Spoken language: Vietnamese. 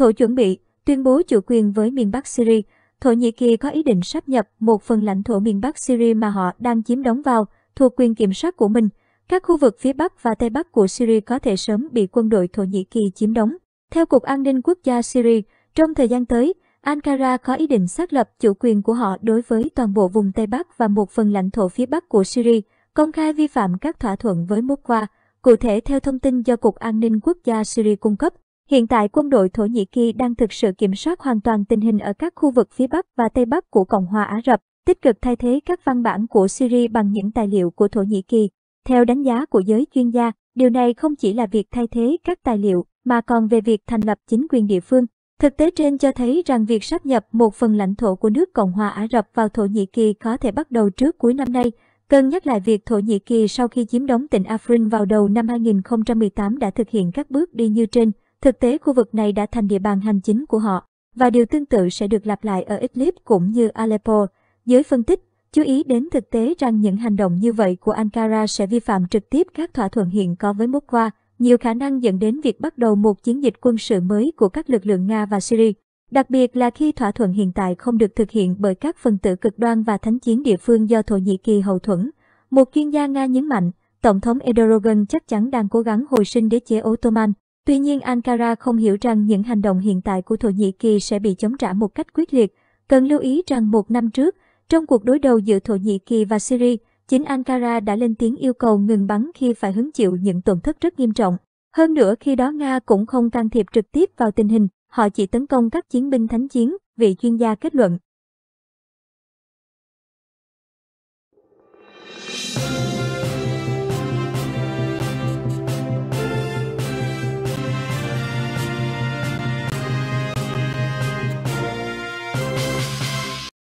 Thổ chuẩn bị tuyên bố chủ quyền với miền Bắc Syria. Thổ Nhĩ Kỳ có ý định sáp nhập một phần lãnh thổ miền Bắc Syria mà họ đang chiếm đóng vào, thuộc quyền kiểm soát của mình. Các khu vực phía Bắc và Tây Bắc của Syria có thể sớm bị quân đội Thổ Nhĩ Kỳ chiếm đóng. Theo Cục An ninh Quốc gia Syria, trong thời gian tới, Ankara có ý định xác lập chủ quyền của họ đối với toàn bộ vùng Tây Bắc và một phần lãnh thổ phía Bắc của Syria, công khai vi phạm các thỏa thuận với Moscow. Cụ thể theo thông tin do Cục An ninh Quốc gia Syria cung cấp, Hiện tại quân đội Thổ Nhĩ Kỳ đang thực sự kiểm soát hoàn toàn tình hình ở các khu vực phía Bắc và Tây Bắc của Cộng hòa Ả Rập, tích cực thay thế các văn bản của Syria bằng những tài liệu của Thổ Nhĩ Kỳ. Theo đánh giá của giới chuyên gia, điều này không chỉ là việc thay thế các tài liệu mà còn về việc thành lập chính quyền địa phương. Thực tế trên cho thấy rằng việc sáp nhập một phần lãnh thổ của nước Cộng hòa Ả Rập vào Thổ Nhĩ Kỳ có thể bắt đầu trước cuối năm nay. Cân nhắc lại việc Thổ Nhĩ Kỳ sau khi chiếm đóng tỉnh Afrin vào đầu năm 2018 đã thực hiện các bước đi như trên, Thực tế khu vực này đã thành địa bàn hành chính của họ, và điều tương tự sẽ được lặp lại ở Idlib cũng như Aleppo. Giới phân tích, chú ý đến thực tế rằng những hành động như vậy của Ankara sẽ vi phạm trực tiếp các thỏa thuận hiện có với Moscow, nhiều khả năng dẫn đến việc bắt đầu một chiến dịch quân sự mới của các lực lượng Nga và Syria, đặc biệt là khi thỏa thuận hiện tại không được thực hiện bởi các phần tử cực đoan và thánh chiến địa phương do Thổ Nhĩ Kỳ hậu thuẫn. Một chuyên gia Nga nhấn mạnh, Tổng thống Erdogan chắc chắn đang cố gắng hồi sinh đế chế Ottoman, Tuy nhiên Ankara không hiểu rằng những hành động hiện tại của Thổ Nhĩ Kỳ sẽ bị chống trả một cách quyết liệt. Cần lưu ý rằng một năm trước, trong cuộc đối đầu giữa Thổ Nhĩ Kỳ và Syria, chính Ankara đã lên tiếng yêu cầu ngừng bắn khi phải hứng chịu những tổn thất rất nghiêm trọng. Hơn nữa khi đó Nga cũng không can thiệp trực tiếp vào tình hình, họ chỉ tấn công các chiến binh thánh chiến, vị chuyên gia kết luận.